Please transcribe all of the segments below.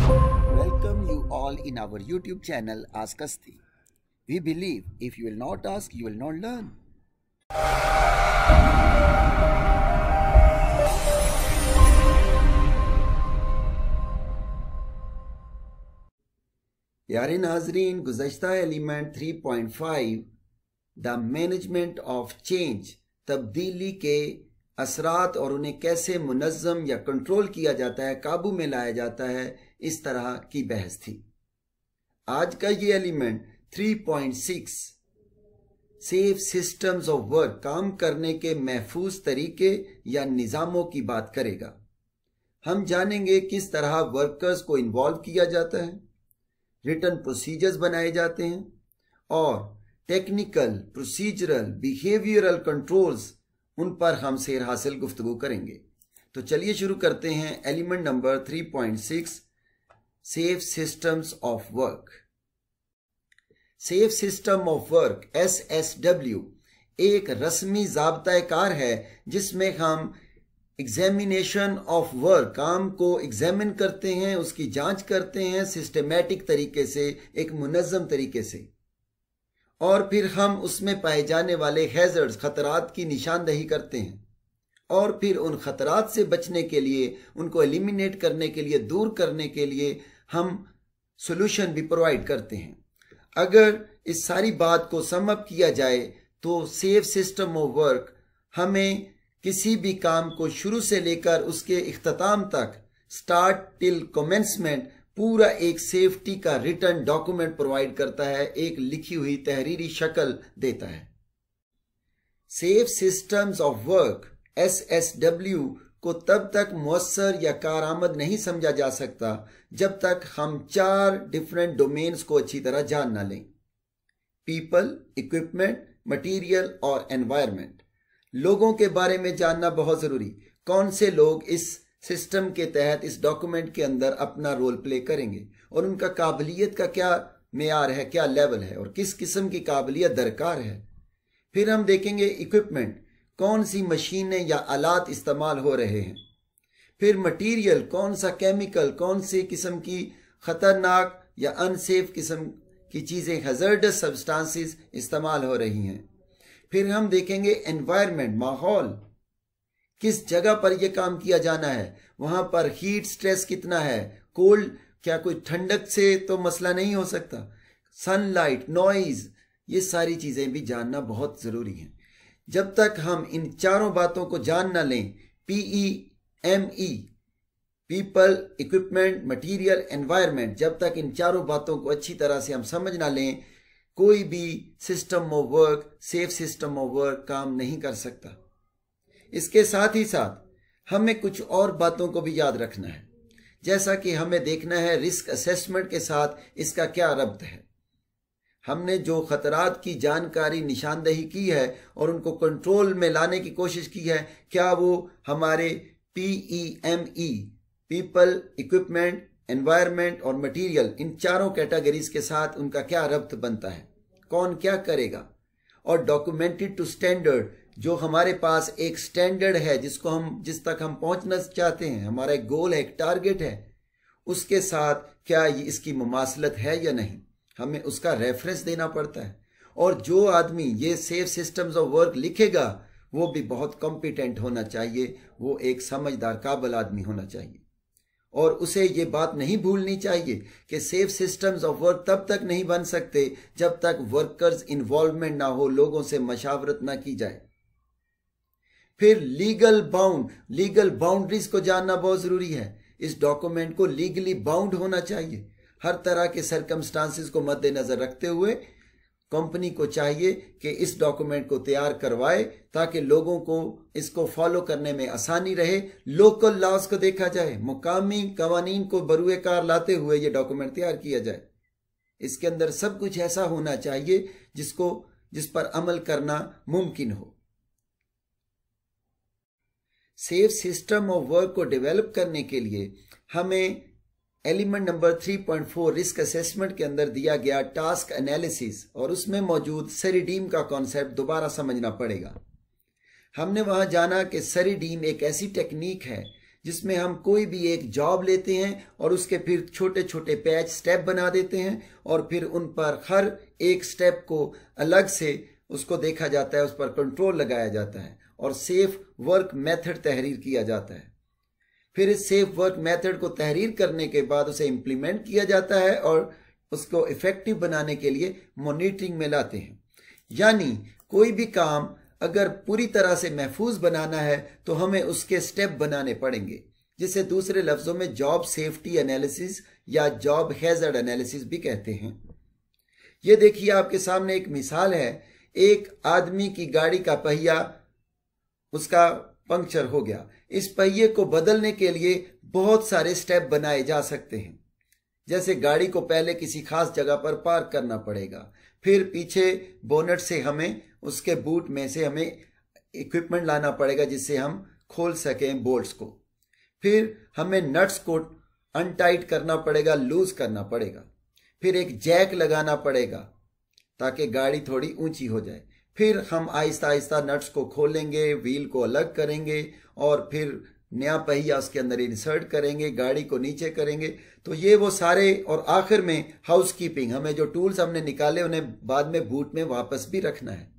Welcome you all in our YouTube channel Ask Asti. We believe if you will not ask, you will not learn. यार नाजरीन गुजशत element 3.5 the management of change तब्दीली के असरात और उन्हें कैसे मुनज़म या कंट्रोल किया जाता है काबू में लाया जाता है इस तरह की बहस थी आज का ये element 3.6 safe systems of work काम करने के महफूज तरीके या निज़ामों की बात करेगा हम जानेंगे किस तरह वर्कर्स को इन्वॉल्व किया जाता है रिटर्न प्रोसीजर्स बनाए जाते हैं और टेक्निकल प्रोसीजरल बिहेवियरल कंट्रोल्स उन पर हम शेर हासिल गुफ्तगु करेंगे तो चलिए शुरू करते हैं element number 3.6 safe systems of work safe system of work S S W एक रस्मी कार है जिसमें हम एग्जामिनेशन ऑफ वर्क काम को एग्जामिन करते हैं उसकी जांच करते हैं सिस्टमेटिक तरीके से एक मुनज़म तरीके से और फिर हम उसमें पाए जाने वाले हैजर्ड्स खतरात की निशानदही करते हैं और फिर उन खतरात से बचने के लिए उनको एलिमिनेट करने के लिए दूर करने के लिए हम सॉल्यूशन भी प्रोवाइड करते हैं अगर इस सारी बात को समअप किया जाए तो सेफ सिस्टम ऑफ वर्क हमें किसी भी काम को शुरू से लेकर उसके अख्ताम तक स्टार्ट टिल कमेंसमेंट पूरा एक सेफ्टी का रिटर्न डॉक्यूमेंट प्रोवाइड करता है एक लिखी हुई तहरीरी शक्ल देता है safe systems of work S S W को तब तक मौसर या कारामद नहीं समझा जा सकता जब तक हम चार डिफरेंट डोमेन्स को अच्छी तरह जान ना लें पीपल इक्विपमेंट मटेरियल और एनवायरनमेंट लोगों के बारे में जानना बहुत ज़रूरी कौन से लोग इस सिस्टम के तहत इस डॉक्यूमेंट के अंदर अपना रोल प्ले करेंगे और उनका काबिलियत का क्या मैार है क्या लेवल है और किस किस्म की काबिलियत दरकार है फिर हम देखेंगे इक्विपमेंट कौन सी मशीनें या आलात इस्तेमाल हो रहे हैं फिर मटेरियल कौन सा केमिकल कौन से किस्म की ख़तरनाक या अनसेफ किस्म की चीज़ें हजरड सब्सटेंसेस इस्तेमाल हो रही हैं फिर हम देखेंगे एनवायरनमेंट माहौल किस जगह पर यह काम किया जाना है वहां पर हीट स्ट्रेस कितना है कोल्ड क्या कोई ठंडक से तो मसला नहीं हो सकता सनलाइट नॉइज ये सारी चीज़ें भी जानना बहुत ज़रूरी हैं जब तक हम इन चारों बातों को जान न लें P E M E people equipment material environment जब तक इन चारों बातों को अच्छी तरह से हम समझ ना लें कोई भी system of work safe system of work काम नहीं कर सकता इसके साथ ही साथ हमें कुछ और बातों को भी याद रखना है जैसा कि हमें देखना है रिस्क असेसमेंट के साथ इसका क्या रब्त है हमने जो खतरात की जानकारी निशानदेही की है और उनको कंट्रोल में लाने की कोशिश की है क्या वो हमारे P E M E people equipment environment और मटेरियल इन चारों कैटेगरीज के साथ उनका क्या रब्त बनता है कौन क्या करेगा और डॉक्यूमेंटेड टू स्टैंडर्ड जो हमारे पास एक स्टैंडर्ड है जिसको हम जिस तक हम पहुंचना चाहते हैं हमारा एक गोल है एक टारगेट है उसके साथ क्या इसकी मुमासलत है या नहीं हमें उसका रेफरेंस देना पड़ता है और जो आदमी ये सेफ सिस्टम्स ऑफ वर्क लिखेगा वो भी बहुत कॉम्पिटेंट होना चाहिए वो एक समझदार काबल आदमी होना चाहिए और उसे ये बात नहीं भूलनी चाहिए कि सेफ सिस्टम्स ऑफ वर्क तब तक नहीं बन सकते जब तक वर्कर्स इन्वॉल्वमेंट ना हो लोगों से मशावरत ना की जाए फिर लीगल बाउंड लीगल बाउंड्रीज को जानना बहुत जरूरी है इस डॉक्यूमेंट को लीगली बाउंड होना चाहिए हर तरह के सरकमस्टांसिस को मद्देनजर रखते हुए कंपनी को चाहिए कि इस डॉक्यूमेंट को तैयार करवाए ताकि लोगों को इसको फॉलो करने में आसानी रहे लोकल लॉज को देखा जाए मुकामी कवानीन को बरुए कार लाते हुए ये डॉक्यूमेंट तैयार किया जाए इसके अंदर सब कुछ ऐसा होना चाहिए जिसको जिस पर अमल करना मुमकिन हो सेफ सिस्टम ऑफ वर्क को डेवलप करने के लिए हमें एलिमेंट नंबर 3.4 रिस्क असेसमेंट के अंदर दिया गया टास्क एनालिसिस और उसमें मौजूद सरीडीम का कॉन्सेप्ट दोबारा समझना पड़ेगा हमने वहां जाना कि सरीडीम एक ऐसी टेक्निक है जिसमें हम कोई भी एक जॉब लेते हैं और उसके फिर छोटे छोटे पैच स्टेप बना देते हैं और फिर उन पर हर एक स्टेप को अलग से उसको देखा जाता है उस पर कंट्रोल लगाया जाता है और सेफ वर्क मेथड तहरीर किया जाता है फिर इस सेफ वर्क मेथड को तहरीर करने के बाद उसे इम्प्लीमेंट किया जाता है और उसको इफेक्टिव बनाने के लिए मॉनिटरिंग में लाते हैं यानी कोई भी काम अगर पूरी तरह से महफूज बनाना है तो हमें उसके स्टेप बनाने पड़ेंगे जिसे दूसरे लफ्जों में जॉब सेफ्टी एनालिसिस या जॉब हैजर्ड एनालिसिस भी कहते हैं ये देखिए आपके सामने एक मिसाल है एक आदमी की गाड़ी का पहिया उसका पंक्चर हो गया इस पहिए को बदलने के लिए बहुत सारे स्टेप बनाए जा सकते हैं जैसे गाड़ी को पहले किसी खास जगह पर पार्क करना पड़ेगा फिर पीछे बोनट से हमें उसके बूट में से हमें इक्विपमेंट लाना पड़ेगा जिससे हम खोल सकें बोल्ट्स को फिर हमें नट्स को अनटाइट करना पड़ेगा लूज करना पड़ेगा फिर एक जैक लगाना पड़ेगा ताकि गाड़ी थोड़ी ऊंची हो जाए फिर हम आहिस्ता आहिस्ता नट्स को खोलेंगे व्हील को अलग करेंगे और फिर नया पहिया उसके अंदर इंसर्ट करेंगे गाड़ी को नीचे करेंगे तो ये वो सारे और आखिर में हाउस कीपिंग हमें जो टूल्स हमने निकाले उन्हें बाद में बूट में वापस भी रखना है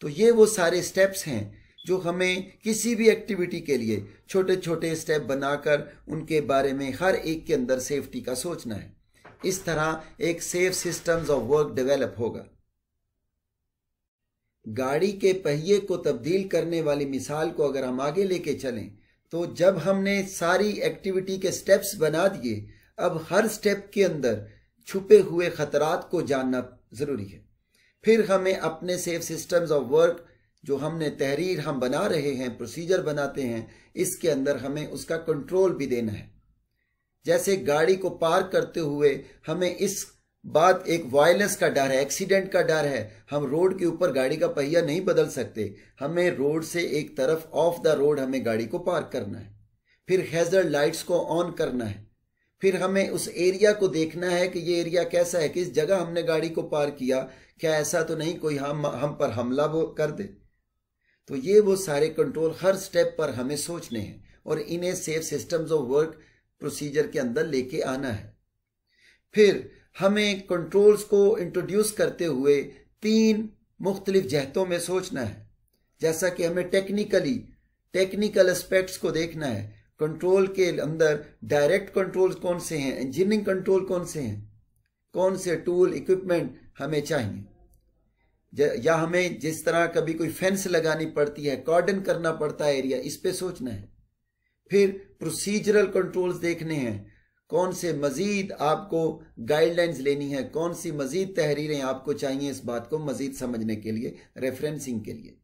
तो ये वो सारे स्टेप्स हैं जो हमें किसी भी एक्टिविटी के लिए छोटे छोटे स्टेप बनाकर उनके बारे में हर एक के अंदर सेफ्टी का सोचना है इस तरह एक safe systems of work develop होगा गाड़ी के पहिए को तब्दील करने वाली मिसाल को अगर हम आगे लेके चलें तो जब हमने सारी एक्टिविटी के स्टेप्स बना दिए अब हर स्टेप के अंदर छुपे हुए खतरात को जानना ज़रूरी है फिर हमें अपने सेफ सिस्टम्स ऑफ वर्क जो हमने तहरीर हम बना रहे हैं प्रोसीजर बनाते हैं इसके अंदर हमें उसका कंट्रोल भी देना है जैसे गाड़ी को पार्क करते हुए हमें इस बात एक वायलेंस का डर है एक्सीडेंट का डर है हम रोड के ऊपर गाड़ी का पहिया नहीं बदल सकते हमें रोड से एक तरफ ऑफ द रोड हमें गाड़ी को पार्क करना है फिर हेजर लाइट्स को ऑन करना है फिर हमें उस एरिया को देखना है कि ये एरिया कैसा है किस जगह हमने गाड़ी को पार किया क्या ऐसा तो नहीं कोई हम हम पर हमला वो कर दे तो ये वो सारे कंट्रोल हर स्टेप पर हमें सोचने हैं और इन्हें safe systems of work procedure के अंदर लेके आना है फिर हमें कंट्रोल्स को इंट्रोड्यूस करते हुए तीन मुख्तलिफ जहतों में सोचना है जैसा कि हमें टेक्निकली टेक्निकल एस्पेक्ट्स को देखना है कंट्रोल के अंदर डायरेक्ट कंट्रोल कौन से हैं इंजीनियरिंग कंट्रोल कौन से हैं कौन से टूल इक्विपमेंट हमें चाहिए या हमें जिस तरह कभी कोई फेंस लगानी पड़ती है कॉर्डन करना पड़ता है एरिया इस पर सोचना है फिर प्रोसीजरल कंट्रोल्स देखने हैं कौन से मज़ीद आपको गाइडलाइंस लेनी है कौन सी मज़ीद तहरीरें आपको चाहिए इस बात को मज़ीद समझने के लिए रेफरेंसिंग के लिए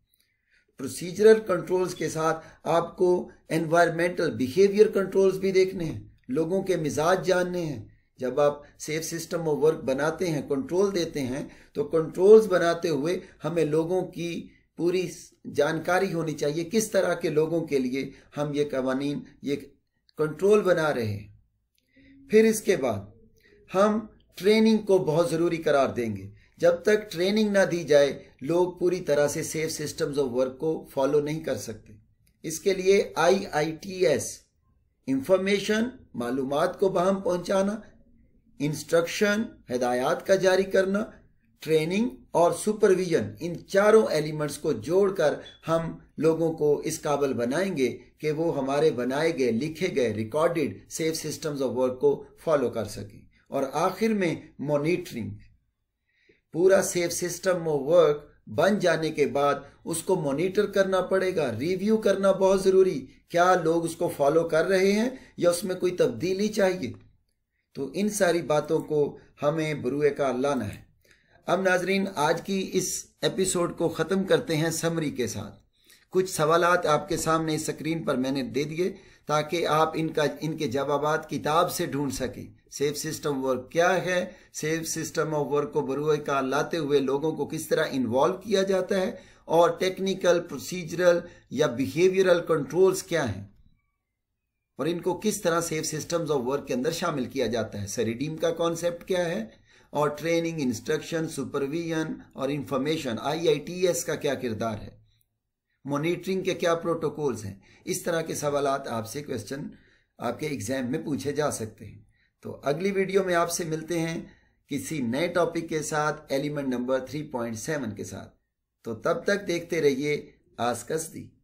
प्रोसीजरल कंट्रोल्स के साथ आपको एनवायरमेंटल बिहेवियर कंट्रोल्स भी देखने हैं लोगों के मिजाज जानने हैं जब आप सेफ सिस्टम ऑफ वर्क बनाते हैं कंट्रोल देते हैं तो कंट्रोल्स बनाते हुए हमें लोगों की पूरी जानकारी होनी चाहिए किस तरह के लोगों के लिए हम ये कवानीन ये कंट्रोल बना रहे हैं फिर इसके बाद हम ट्रेनिंग को बहुत ज़रूरी करार देंगे जब तक ट्रेनिंग ना दी जाए लोग पूरी तरह से सेफ सिस्टम्स ऑफ वर्क को फॉलो नहीं कर सकते इसके लिए I I T S information मालूम को बहम पहुंचाना इंस्ट्रक्शन हदायत का जारी करना ट्रेनिंग और सुपरविजन इन चारों एलिमेंट्स को जोड़कर हम लोगों को इस काबल बनाएंगे कि वो हमारे बनाए गए लिखे गए recorded safe systems of work को फॉलो कर सकें और आखिर में मॉनिटरिंग पूरा सेफ सिस्टम ऑफ वर्क बन जाने के बाद उसको मॉनिटर करना पड़ेगा रिव्यू करना बहुत ज़रूरी क्या लोग उसको फॉलो कर रहे हैं या उसमें कोई तब्दीली चाहिए तो इन सारी बातों को हमें बरूए का लाना है अब नाजरीन आज की इस एपिसोड को ख़त्म करते हैं समरी के साथ कुछ सवाल आपके सामने स्क्रीन पर मैंने दे दिए ताकि आप इनका इनके जवाब किताब से ढूंढ सकें सेफ सिस्टम वर्क क्या है सेफ सिस्टम ऑफ वर्क को बरूए का लाते हुए लोगों को किस तरह इन्वॉल्व किया जाता है और टेक्निकल प्रोसीजरल या बिहेवियरल कंट्रोल्स क्या हैं और इनको किस तरह सेफ सिस्टम्स ऑफ वर्क के अंदर शामिल किया जाता है सरिडीम का कॉन्सेप्ट क्या है और ट्रेनिंग इंस्ट्रक्शन सुपरविजन और इंफॉर्मेशन आईआईटीएस का क्या किरदार है मॉनिटरिंग के क्या प्रोटोकॉल्स हैं इस तरह के सवाल आपसे क्वेश्चन आपके एग्जाम में पूछे जा सकते हैं तो अगली वीडियो में आपसे मिलते हैं किसी नए टॉपिक के साथ एलिमेंट नंबर 3.7 के साथ तो तब तक देखते रहिए आसकस दी